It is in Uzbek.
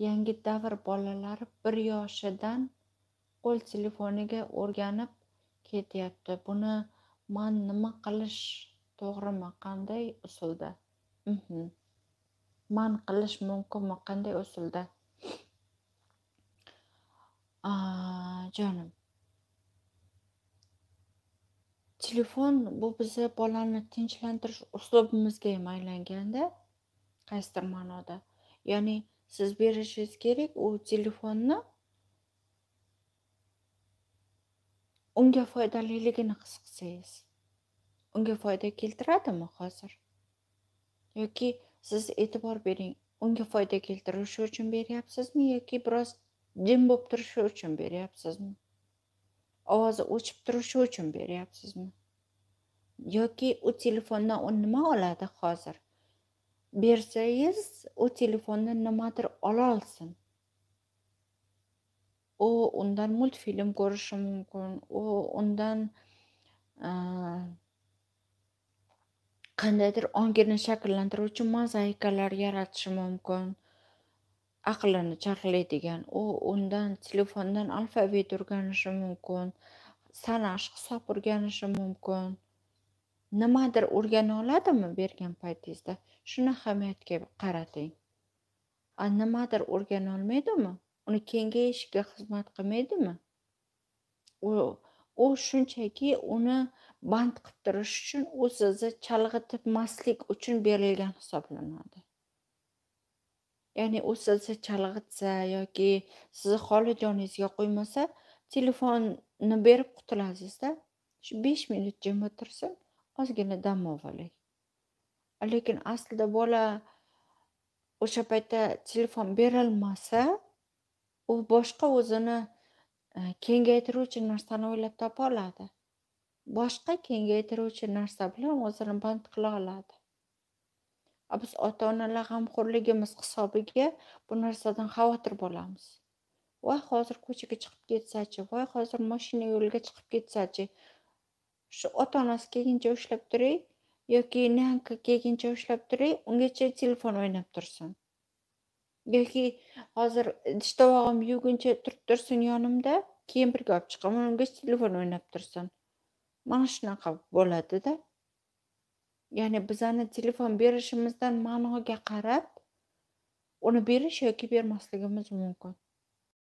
yangi davr bolalari bir yoshidan qo'l telefoniga o'rganib ketyapti buni man nima qilish to'g'rimi qanday usulda mhm. man qilish mumkinmi qanday usulda jonim telefon bu bizni bolani tinchlantirish uslubimizga ham aylanganda qaysidir ma'noda ya'ni siz berishingiz kerak u telefonni unga foydaliligini his qilsangiz unga foyda keltiradimi hozir yoki siz e'tibor bering unga foyda keltirishi uchun beryapsizmi yoki biroz jim bo'lib turishi uchun beryapsizmi ovozi o'chib turishi uchun beryapsizmi yoki u telefondan u nima oladi hozir bersangiz u telefondan nimadir ololsin u undan multfilm ko'rishi mumkin u undan qandaydir ongini shakllantiruvchi mozaikalar yaratishi mumkin aqlini charxlaydigan u undan telefondan alfavit o'rganishi mumkin sanash hisob o'rganishi mumkin nimadir o'rgana oladimi bergan paytingizda shuni ahamiyatga qarating a nimadir o'rgana olmaydimi uni kengayishga xizmat qilmaydimi u u shunchaki uni band qilib turish uchun o'zini chalg'itmaslik uchun berilgan hisoblanadi ya'ni u sizni chalg'itsa yoki sizni xolijoningizga qo'ymasa telefonni berib shu besh minut jim o'tirsin ozgina dam olaylik lekin aslida bola o'sha paytda telefon berilmasa u boshqa o'zini e, kengaytiruvchi narsani o'ylab topa oladi boshqa kengaytiruvchi narsa bilan o'zini band qila oladi biz ota onalar g'amxo'rligimiz hisobiga bu narsadan xavotir bo'lamiz voy hozir ko'chaga chiqib ketsachi voy hozir mashina yo'lga chiqib ketsachi shu ota onasi kelguncha ushlab turing yoki nyanka kelguncha ushlab turing ungacha telefon o'ynab tursin yoki hozir idish tovog'im yuguncha turib tursin yonimda keyin birga olib chiqaman ungacha telefon o'ynab tursin mana shunaqa bo'ladida ya'ni bizani telefon berishimizdan ma'noga qarab uni berish yoki bermasligimiz mumkin